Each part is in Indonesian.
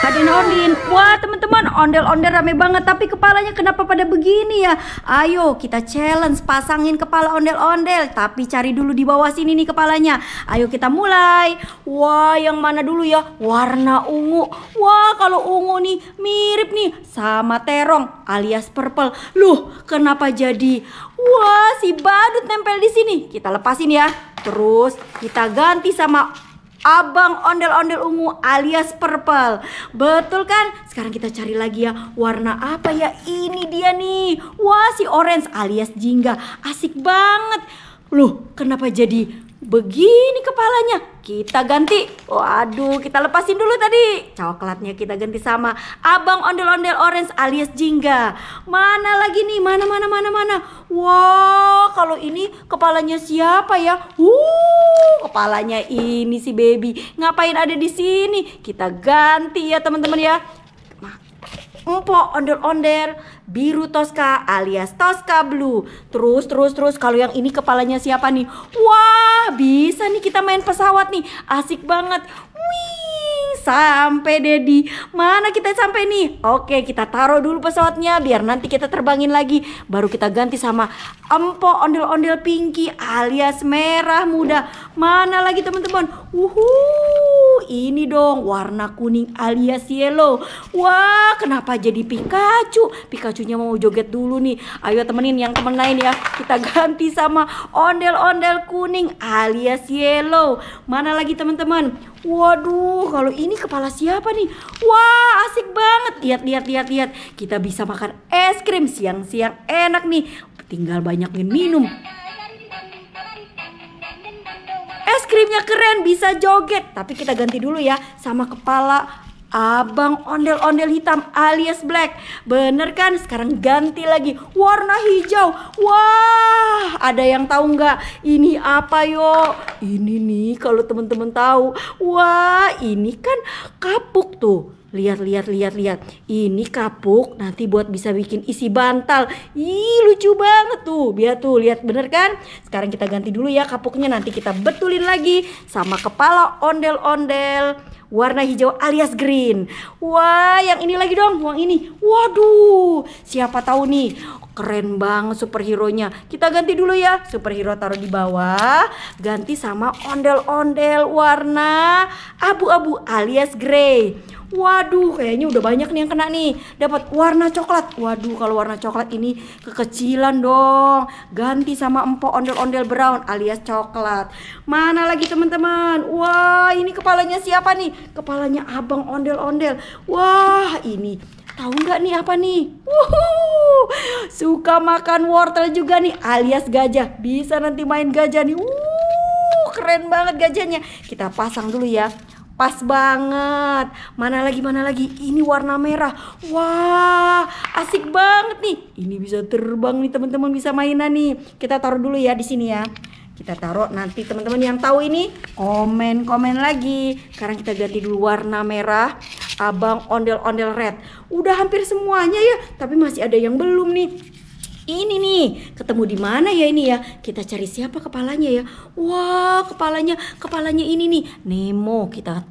Hadin Ordin. Wah, teman-teman, ondel-ondel rame banget tapi kepalanya kenapa pada begini ya? Ayo kita challenge pasangin kepala ondel-ondel tapi cari dulu di bawah sini nih kepalanya. Ayo kita mulai. Wah, yang mana dulu ya? Warna ungu. Wah, kalau ungu nih mirip nih sama terong alias purple. Loh, kenapa jadi Wah, si badut nempel di sini. Kita lepasin ya. Terus kita ganti sama abang ondel-ondel ungu alias purple. Betul kan? Sekarang kita cari lagi ya warna apa ya? Ini dia nih. Wah, si orange alias jingga. Asik banget. Loh, kenapa jadi begini kepalanya? Kita ganti. Waduh, kita lepasin dulu tadi. Coklatnya kita ganti sama abang ondel-ondel orange alias jingga. Mana lagi nih? Mana mana mana mana. Wow, kalau ini kepalanya siapa ya? Uh, kepalanya ini si baby. Ngapain ada di sini? Kita ganti ya teman-teman ya. Empok ondel-ondel biru Tosca alias Tosca Blue. Terus terus terus kalau yang ini kepalanya siapa nih? Wah, bisa nih kita main pesawat nih. Asik banget sampai Dedi mana kita sampai nih? Oke, kita taruh dulu pesawatnya biar nanti kita terbangin lagi. Baru kita ganti sama empo ondel-ondel pinky alias merah muda. Mana lagi teman-teman? Uhu, ini dong warna kuning alias yellow. Wah, kenapa jadi Pikachu? Pikachunya mau joget dulu nih. Ayo temenin yang temen lain ya. Kita ganti sama ondel-ondel kuning alias yellow. Mana lagi teman-teman? Waduh, kalau ini kepala siapa nih? Wah, asik banget. Lihat, lihat, lihat, lihat. Kita bisa makan es krim siang-siang enak nih. Tinggal banyakin minum. Es krimnya keren, bisa joget. Tapi kita ganti dulu ya sama kepala Abang ondel-ondel hitam alias black. Bener kan? Sekarang ganti lagi warna hijau. Wah, ada yang tahu nggak ini apa yo? Ini nih kalau temen-temen tahu. Wah, ini kan kapuk tuh. Lihat, lihat, lihat, lihat. Ini kapuk nanti buat bisa bikin isi bantal. Ih, lucu banget tuh. Biar tuh, lihat bener kan? Sekarang kita ganti dulu ya kapuknya. Nanti kita betulin lagi sama kepala ondel-ondel warna hijau alias green. Wah, yang ini lagi dong, uang ini. Waduh, siapa tahu nih, keren banget superhero-nya. Kita ganti dulu ya, superhero taruh di bawah, ganti sama ondel-ondel warna abu-abu alias grey. Waduh, kayaknya udah banyak nih yang kena nih. Dapat warna coklat. Waduh, kalau warna coklat ini kekecilan dong. Ganti sama empok ondel-ondel brown alias coklat. Mana lagi teman-teman? Wah, ini kepalanya siapa nih? Kepalanya abang ondel-ondel. Wah, ini tahu nggak nih apa nih? Wuhu, suka makan wortel juga nih alias gajah. Bisa nanti main gajah nih. Wuh, keren banget gajahnya. Kita pasang dulu ya pas banget mana lagi mana lagi ini warna merah wah asik banget nih ini bisa terbang nih teman-teman bisa mainan nih kita taruh dulu ya di sini ya kita taruh nanti teman-teman yang tahu ini komen komen lagi sekarang kita ganti dulu warna merah abang ondel-ondel red udah hampir semuanya ya tapi masih ada yang belum nih ini nih ketemu di mana ya ini ya kita cari siapa kepalanya ya wah kepalanya kepalanya ini nih Nemo kita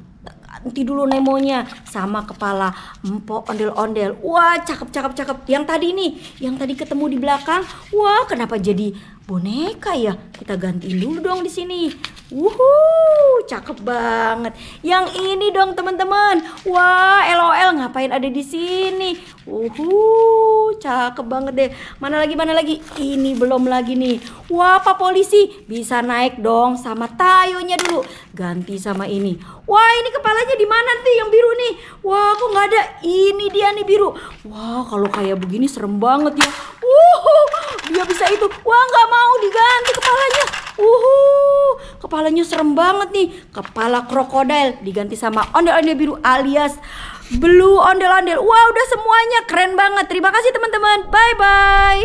nanti dulu Nemonya sama kepala empok ondel-ondel wah cakep cakep cakep yang tadi nih yang tadi ketemu di belakang wah kenapa jadi boneka ya kita gantiin dulu dong di sini Wuhu, cakep banget. Yang ini dong teman-teman. Wah, LOL ngapain ada di sini? Wuhu uh cakep banget deh mana lagi mana lagi ini belum lagi nih wah pak polisi bisa naik dong sama tayonya dulu ganti sama ini wah ini kepalanya di mana nih yang biru nih wah kok nggak ada ini dia nih biru wah kalau kayak begini serem banget ya uh dia bisa itu wah nggak mau diganti kepalanya uh kepalanya serem banget nih. Kepala krokodil diganti sama ondel-ondel biru alias blue ondel-ondel. wow, udah semuanya keren banget. Terima kasih teman-teman. Bye bye.